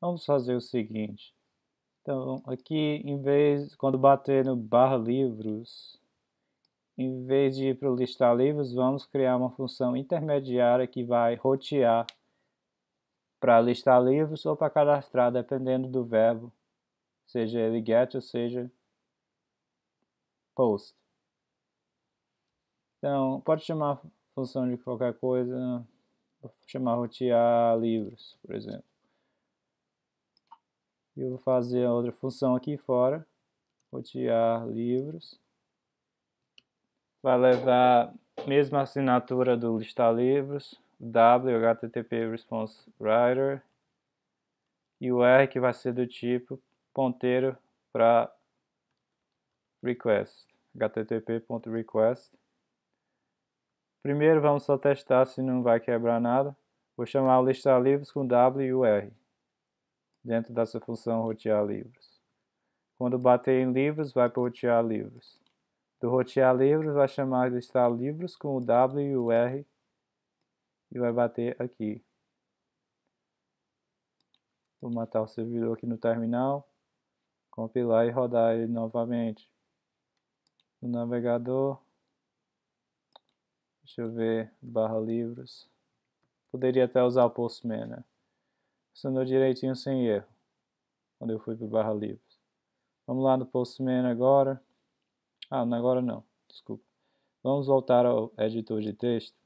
Vamos fazer o seguinte. Então, aqui, em vez, quando bater no barra livros, em vez de ir para o listar livros, vamos criar uma função intermediária que vai rotear para listar livros ou para cadastrar, dependendo do verbo, seja ele get ou seja post. Então, pode chamar a função de qualquer coisa, vou chamar rotear livros, por exemplo. E vou fazer outra função aqui fora. Rotear livros. Vai levar a mesma assinatura do listar livros. W, HTTP Response Writer. E o R que vai ser do tipo ponteiro para request. http.request. Primeiro vamos só testar se não vai quebrar nada. Vou chamar o listar livros com W e o R dentro dessa função rotear livros. Quando bater em livros, vai para rotear livros. Do rotear livros, vai chamar listar livros com o W e o R e vai bater aqui. Vou matar o servidor aqui no terminal, compilar e rodar ele novamente. No navegador, deixa eu ver, barra livros. Poderia até usar o Postman, né? estando direitinho sem erro. Quando eu fui para barra livros. Vamos lá no Postman agora. Ah, agora não. Desculpa. Vamos voltar ao editor de texto.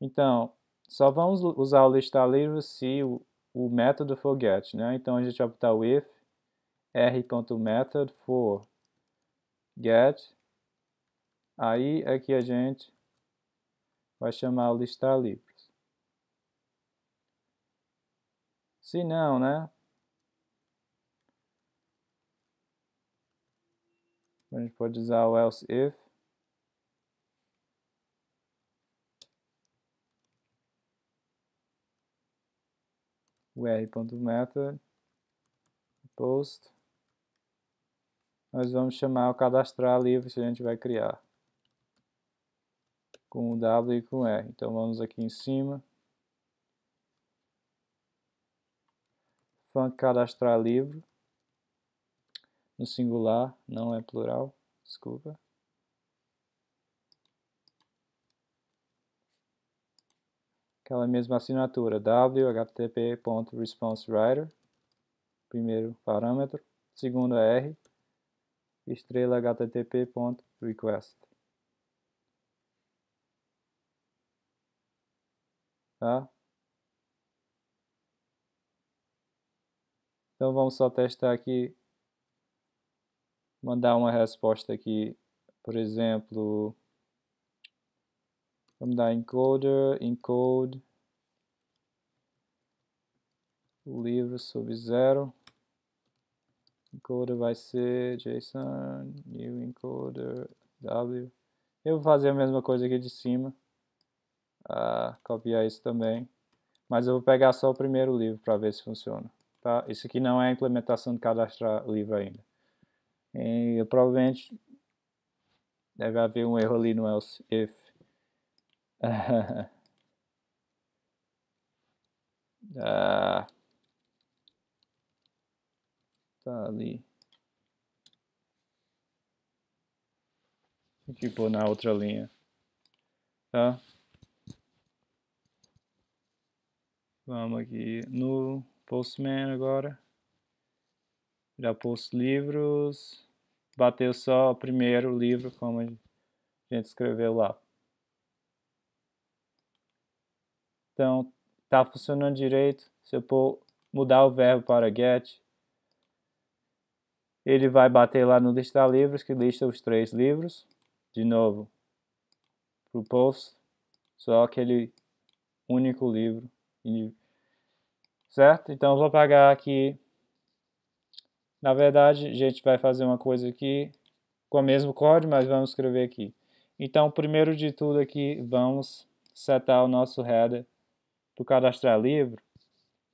Então, só vamos usar o listar livre se o, o método for get, né? Então a gente vai botar o if r.method for get. Aí aqui é a gente vai chamar o listar livre. Se não, né? A gente pode usar o else if. O r.method post. Nós vamos chamar o cadastrar livro que a gente vai criar. Com o W e com o R. Então vamos aqui em cima. Van cadastrar livro. No singular, não é plural. Desculpa. Aquela mesma assinatura. whttp.responseWriter. Primeiro parâmetro. Segundo R. Estrela http.request. Tá? Então vamos só testar aqui, mandar uma resposta aqui, por exemplo, vamos dar encoder, encode, livro sub zero, encoder vai ser JSON, new encoder, W. Eu vou fazer a mesma coisa aqui de cima, ah, copiar isso também, mas eu vou pegar só o primeiro livro para ver se funciona. Tá? Isso aqui não é a implementação de cadastrar livro ainda. E eu provavelmente deve haver um erro ali no else if. Ah. tá ali. Tipo na outra linha. Tá? Vamos aqui no Postman agora. Já posto livros. Bateu só o primeiro livro, como a gente escreveu lá. Então, tá funcionando direito. Se eu pôr, mudar o verbo para get, ele vai bater lá no listar livros, que lista os três livros. De novo, para o post, só aquele único livro certo? Então eu vou apagar aqui, na verdade a gente vai fazer uma coisa aqui com o mesmo código, mas vamos escrever aqui. Então primeiro de tudo aqui vamos setar o nosso header para cadastrar livro,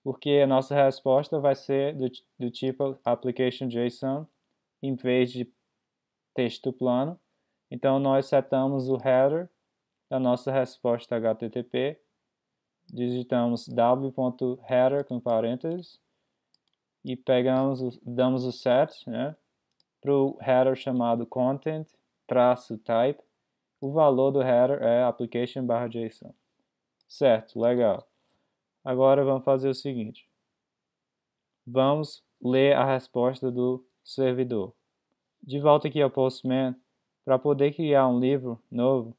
porque a nossa resposta vai ser do, do tipo application JSON em vez de texto plano. Então nós setamos o header da nossa resposta HTTP digitamos w.header com parênteses e pegamos, damos o set né, para o header chamado content traço type. O valor do header é application barra JSON. Certo, legal. Agora vamos fazer o seguinte. Vamos ler a resposta do servidor. De volta aqui ao Postman, para poder criar um livro novo,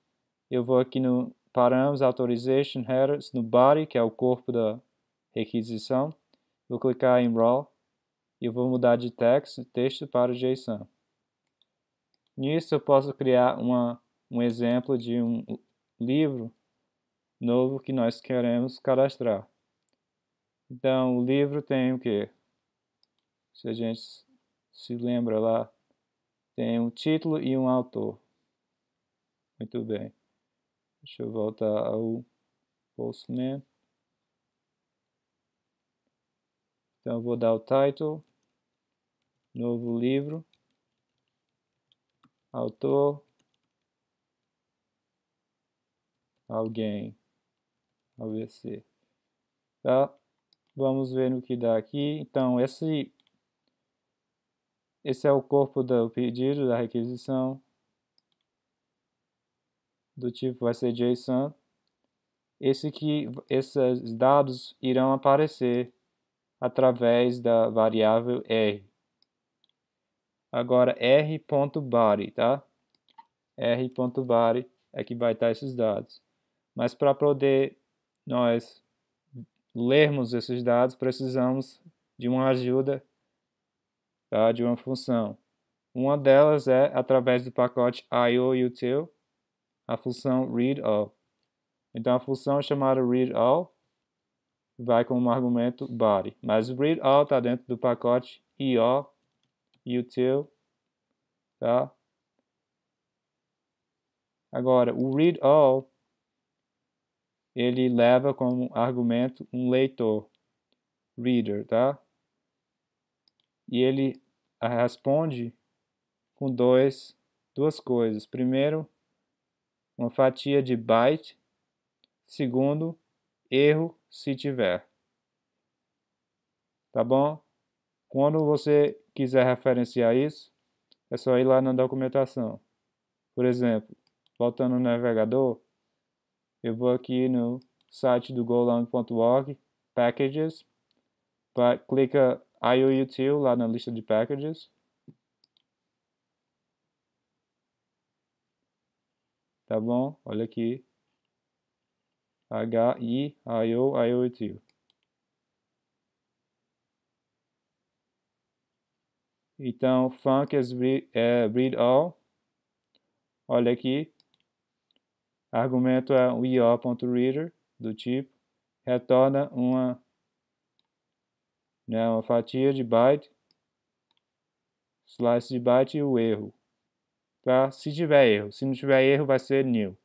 eu vou aqui no paramos Authorization Headers no body, que é o corpo da requisição. Vou clicar em Raw e vou mudar de text, texto para JSON. Nisso eu posso criar uma, um exemplo de um livro novo que nós queremos cadastrar. Então, o livro tem o que Se a gente se lembra lá, tem um título e um autor. Muito bem. Deixa eu voltar ao Postman. Então eu vou dar o title, novo livro, autor, alguém, AVC. Tá? Vamos ver no que dá aqui. Então esse, esse é o corpo do pedido, da requisição do tipo vai ser JSON, esse que esses dados irão aparecer através da variável r. Agora r.body, tá? r.body é que vai estar esses dados. Mas para poder nós lermos esses dados, precisamos de uma ajuda tá? de uma função. Uma delas é através do pacote IOUtil, a função read all. Então a função chamada read all vai como argumento body, mas o read all está dentro do pacote io util, tá? Agora o read all ele leva como argumento um leitor, reader, tá? E ele responde com dois, duas coisas. Primeiro, uma fatia de byte, segundo, erro se tiver. Tá bom? Quando você quiser referenciar isso, é só ir lá na documentação. Por exemplo, voltando no navegador, eu vou aqui no site do golang.org, packages, clica IOUtil lá na lista de packages, tá bom? Olha aqui. H, I, I, O, I, O, T. Então, funk é read all. Olha aqui. Argumento é o io.reader do tipo. Retorna uma, né, uma fatia de byte, slice de byte e o erro tá? se tiver erro. Se não tiver erro, vai ser new.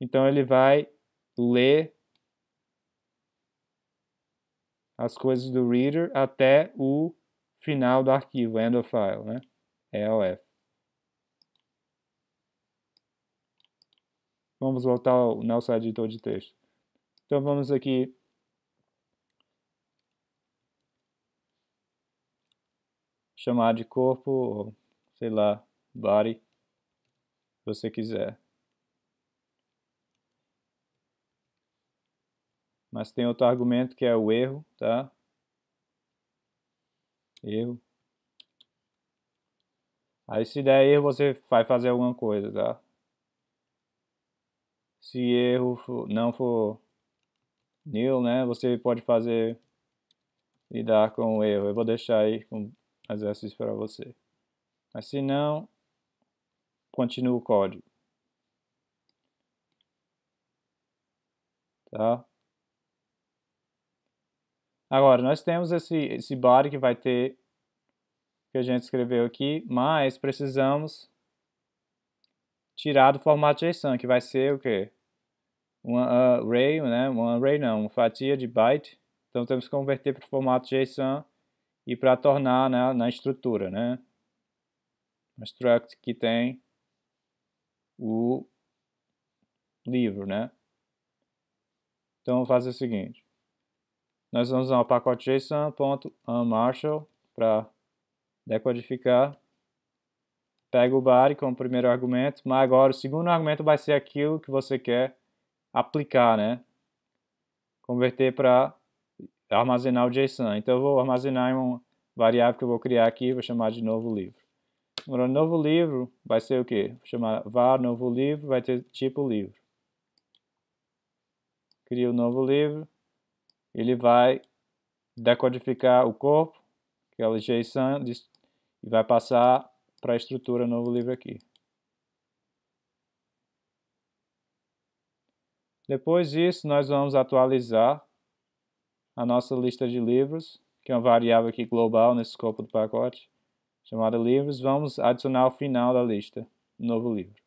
Então, ele vai ler as coisas do reader até o final do arquivo, end of file, né? EOF. Vamos voltar ao nosso editor de texto. Então vamos aqui. Chamar de corpo, ou sei lá, body, você quiser. Mas tem outro argumento que é o erro, tá? Erro. Aí se der erro, você vai fazer alguma coisa, tá? Se erro for, não for nil, né? Você pode fazer lidar com o erro. Eu vou deixar aí um exercício para você. Mas se não, continua o código. Tá? Agora, nós temos esse, esse body que vai ter, que a gente escreveu aqui, mas precisamos tirar do formato JSON, que vai ser o quê? Um ah, array, né? Um array não, uma fatia de byte. Então temos que converter para o formato JSON e para tornar né, na estrutura, né? Um struct que tem o livro, né? Então, vou fazer o seguinte. Nós vamos usar o pacote json.unmarshal para decodificar. Pega o body como primeiro argumento, mas agora o segundo argumento vai ser aquilo que você quer aplicar, né? Converter para armazenar o JSON. Então, eu vou armazenar em uma variável que eu vou criar aqui, vou chamar de novo livro. No novo livro vai ser o quê? Vou chamar var novo livro, vai ter tipo livro. Cria o um novo livro. Ele vai decodificar o corpo, que é o JSON, e vai passar para a estrutura novo livro aqui. Depois disso, nós vamos atualizar a nossa lista de livros, que é uma variável aqui global nesse corpo do pacote chamada livros, vamos adicionar ao final da lista novo livro.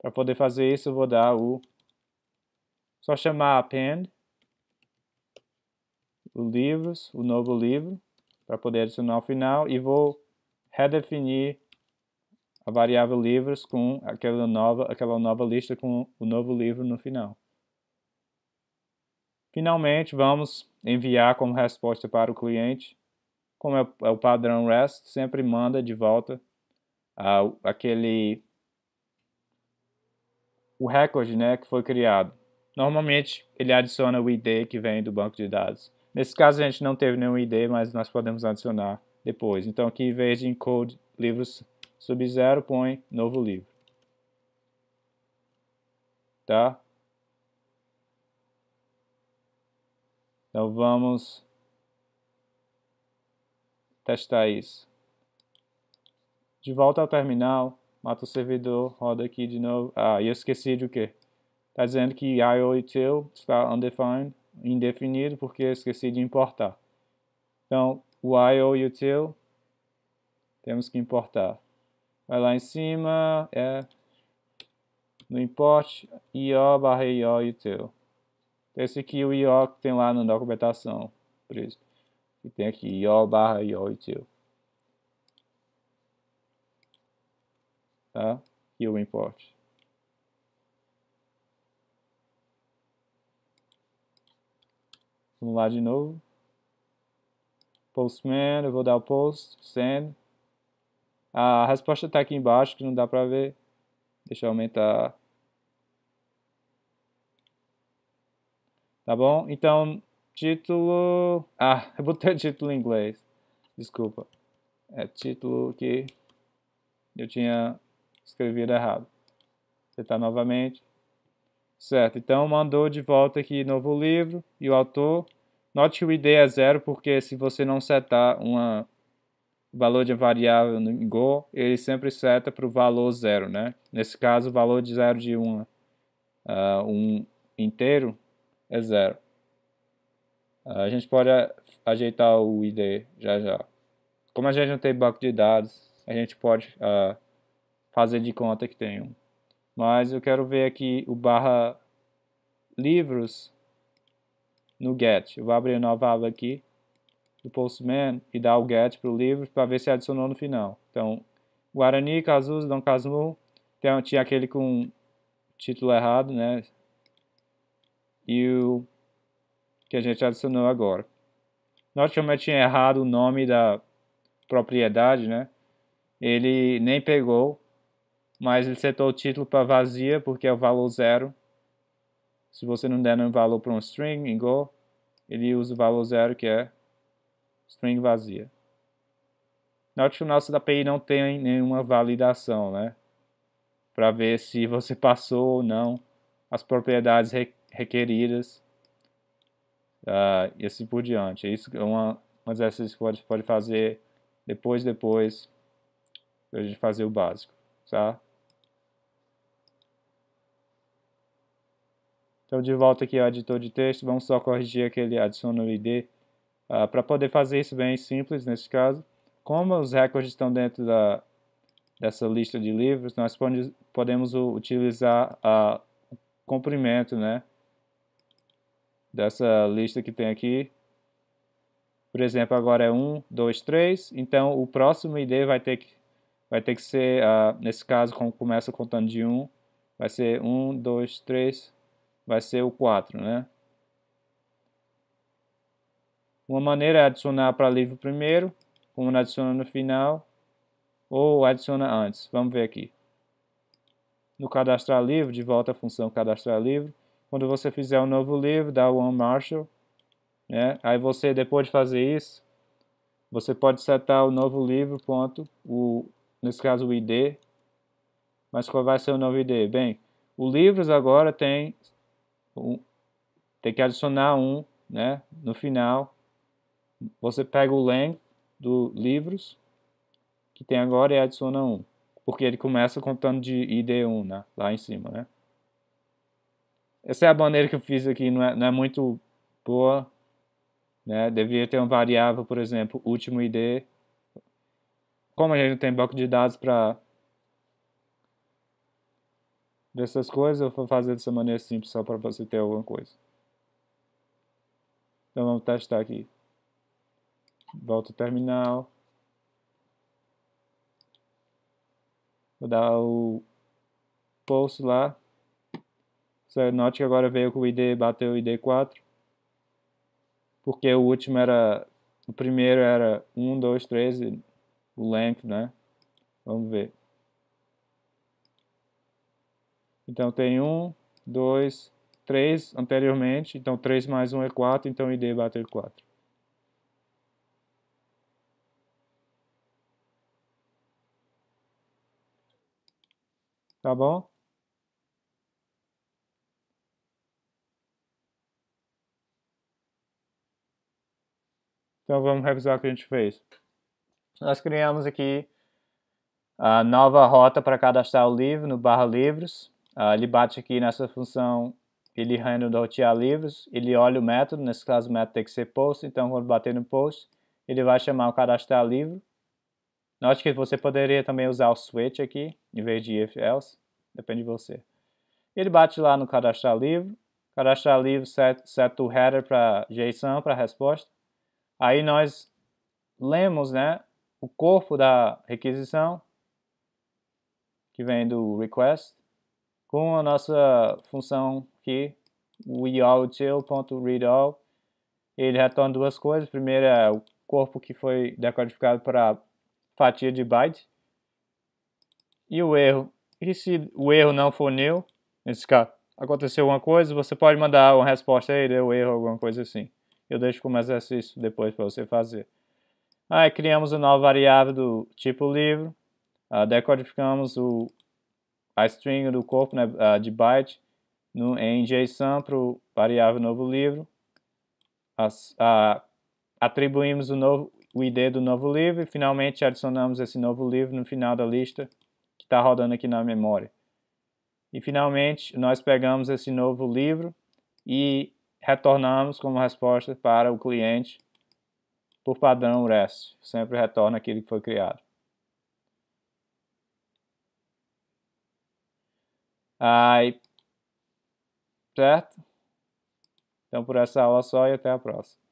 Para poder fazer isso, eu vou dar o... Só chamar append, o livros, o novo livro, para poder adicionar ao final, e vou redefinir a variável livros com aquela nova, aquela nova lista com o novo livro no final. Finalmente, vamos enviar como resposta para o cliente como é, é, o padrão REST, sempre manda de volta ah, aquele o recorde né, que foi criado. Normalmente ele adiciona o ID que vem do banco de dados. Nesse caso a gente não teve nenhum ID, mas nós podemos adicionar depois. Então aqui em vez de encode livros sub-zero, põe novo livro. Tá? Então vamos testar isso. De volta ao terminal, mata o servidor, roda aqui de novo. Ah, e eu esqueci de o quê? Está dizendo que IOTL está undefined, indefinido, porque eu esqueci de importar. Então, o IOUtil, temos que importar. Vai lá em cima, é, no import, io barra io Esse aqui, o io que tem lá na documentação. Por isso. E tem aqui IO barra IO util. Tá? E o import. Vamos lá de novo. Postman, eu vou dar o post, send. A resposta está aqui embaixo, que não dá para ver. Deixa eu aumentar. Tá bom? Então, Título. Ah, eu botei o título em inglês. Desculpa. É título que eu tinha escrevido errado. Tentar tá novamente. Certo, então mandou de volta aqui novo livro e o autor. Note que o ID é zero, porque se você não setar uma valor de variável no Go, ele sempre seta para o valor zero, né? Nesse caso, o valor de zero de uma, uh, um inteiro é zero. Ah, a gente pode ajeitar o ID já já. Como a gente não tem banco de dados, a gente pode uh, fazer de conta que tem um. Mas eu quero ver aqui o barra livros no get. Eu vou abrir nova aba aqui do Postman e dar o get para o livro para ver se adicionou no final. Então, Guarani, Cazuza, Dom Casmurro. tinha aquele com título errado, né? E o que a gente adicionou agora. Note como eu tinha errado o nome da propriedade, né? Ele nem pegou, mas ele setou o título para vazia, porque é o valor zero. Se você não der nenhum valor para um string em Go, ele usa o valor zero, que é string vazia. Note que o nosso API não tem nenhuma validação, né? Para ver se você passou ou não as propriedades requeridas uh, e assim por diante. É isso é uma, um exercício que pode, pode fazer depois, depois, a gente fazer o básico, tá? Então, de volta aqui ao editor de texto, vamos só corrigir aquele o ID. Uh, ah, Para poder fazer isso bem simples, nesse caso, como os recordes estão dentro da, dessa lista de livros, nós podemos utilizar uh, o comprimento, né? dessa lista que tem aqui. Por exemplo, agora é 1, 2, 3. Então, o próximo ID vai ter que, vai ter que ser, uh, nesse caso, como começa contando de 1, vai ser 1, 2, 3, vai ser o 4, né? Uma maneira é adicionar para livro primeiro, como adiciona no final, ou adiciona antes. Vamos ver aqui. No cadastrar livro, de volta à função cadastrar livro, quando você fizer um novo livro da One Marshall, né? Aí você, depois de fazer isso, você pode setar o novo livro, ponto, o, nesse caso o ID. Mas qual vai ser o novo ID? Bem, o livros agora tem, um, tem que adicionar um, né? No final, você pega o length do livros, que tem agora, e adiciona um. Porque ele começa contando de ID1, né? Lá em cima, né? Essa é a maneira que eu fiz aqui, não é, não é muito boa. Né? Deveria ter uma variável, por exemplo, último ID. Como a gente não tem banco de dados para dessas coisas, eu vou fazer dessa maneira simples só para você ter alguma coisa. Então vamos testar aqui. Volto ao terminal. Vou dar o post lá. É, Note que agora veio com o ID, bateu o ID 4. Porque o último era... O primeiro era 1, 2, 3, o length, né? Vamos ver. Então tem 1, 2, 3 anteriormente. Então 3 mais 1 é 4, então ID bateu 4. Tá bom? Então vamos revisar o que a gente fez. Nós criamos aqui a nova rota para cadastrar o livro no barra livros. Ah, ele bate aqui nessa função, ele random rotear livros, ele olha o método, nesse caso o método tem que ser post, então quando bater no post, ele vai chamar o cadastrar livro. Note que você poderia também usar o switch aqui, em vez de if else, depende de você. Ele bate lá no cadastrar livro, cadastrar livro, seta o header para JSON, para resposta. Aí nós lemos né, o corpo da requisição, que vem do request, com a nossa função aqui, wealltil.readall. Ele retorna duas coisas. Primeiro é o corpo que foi decodificado para fatia de byte. E o erro. E se o erro não for nil, nesse caso, aconteceu alguma coisa, você pode mandar uma resposta aí, deu erro, alguma coisa assim. Eu deixo como exercício depois para você fazer. Aí criamos uma nova variável do tipo livro, uh, decodificamos o, a string do corpo né, uh, de byte no, em JSON para o variável novo livro, As, uh, atribuímos o, novo, o ID do novo livro e finalmente adicionamos esse novo livro no final da lista que está rodando aqui na memória. E finalmente nós pegamos esse novo livro e retornamos como resposta para o cliente por padrão REST. Sempre retorna aquilo que foi criado. Aí, certo? Então, por essa aula só e até a próxima.